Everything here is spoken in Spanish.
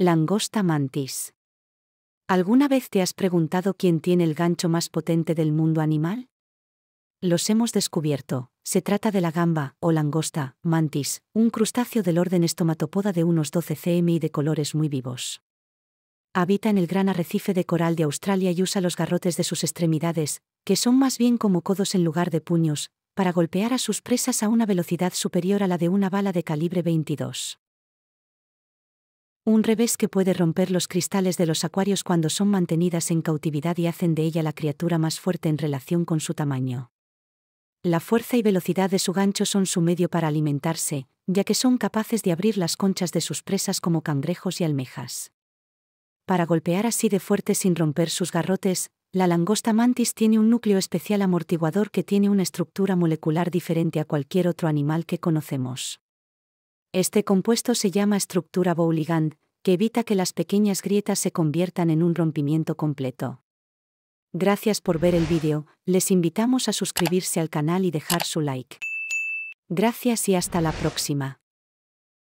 Langosta mantis. ¿Alguna vez te has preguntado quién tiene el gancho más potente del mundo animal? Los hemos descubierto. Se trata de la gamba, o langosta, mantis, un crustáceo del orden estomatopoda de unos 12 cm y de colores muy vivos. Habita en el gran arrecife de coral de Australia y usa los garrotes de sus extremidades, que son más bien como codos en lugar de puños, para golpear a sus presas a una velocidad superior a la de una bala de calibre 22. Un revés que puede romper los cristales de los acuarios cuando son mantenidas en cautividad y hacen de ella la criatura más fuerte en relación con su tamaño. La fuerza y velocidad de su gancho son su medio para alimentarse, ya que son capaces de abrir las conchas de sus presas como cangrejos y almejas. Para golpear así de fuerte sin romper sus garrotes, la langosta mantis tiene un núcleo especial amortiguador que tiene una estructura molecular diferente a cualquier otro animal que conocemos. Este compuesto se llama estructura Bouligand, que evita que las pequeñas grietas se conviertan en un rompimiento completo. Gracias por ver el vídeo, les invitamos a suscribirse al canal y dejar su like. Gracias y hasta la próxima.